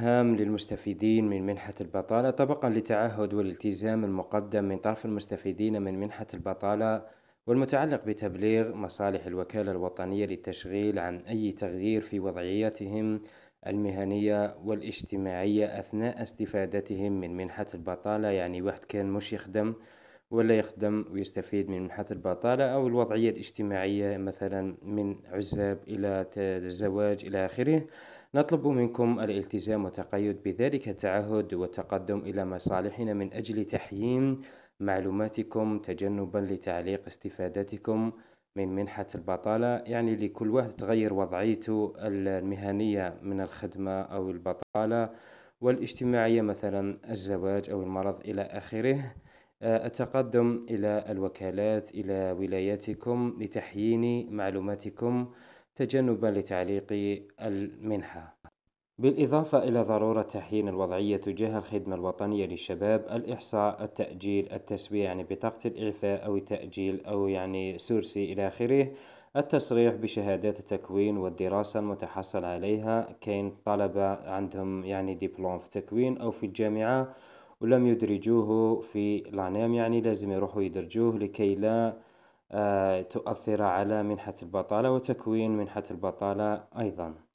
هام للمستفيدين من منحة البطالة طبقا للتعهد والالتزام المقدم من طرف المستفيدين من منحة البطالة والمتعلق بتبليغ مصالح الوكالة الوطنية للتشغيل عن أي تغيير في وضعيتهم المهنية والاجتماعية أثناء استفادتهم من منحة البطالة يعني واحد كان مش يخدم ولا يخدم ويستفيد من منحة البطالة أو الوضعية الاجتماعية مثلا من عزاب إلى الزواج إلى آخره نطلب منكم الالتزام والتقيد بذلك التعهد والتقدم إلى مصالحنا من أجل تحيين معلوماتكم تجنبا لتعليق استفادتكم من منحة البطالة يعني لكل واحد تغير وضعيته المهنية من الخدمة أو البطالة والاجتماعية مثلا الزواج أو المرض إلى آخره آه، التقدم إلى الوكالات إلى ولاياتكم لتحيين معلوماتكم تجنبا لتعليق المنحة بالإضافة إلى ضرورة تحيين الوضعية تجاه الخدمة الوطنية للشباب الإحصاء التأجيل التسوية يعني بطاقة الإعفاء أو التأجيل أو يعني سورسي إلى آخره التصريح بشهادات التكوين والدراسة المتحصل عليها كاين طلبة عندهم يعني دبلوم في التكوين أو في الجامعة ولم يدرجوه في لانام يعني لازم يروحوا يدرجوه لكي لا آه، تؤثر على منحة البطالة وتكوين منحة البطالة أيضا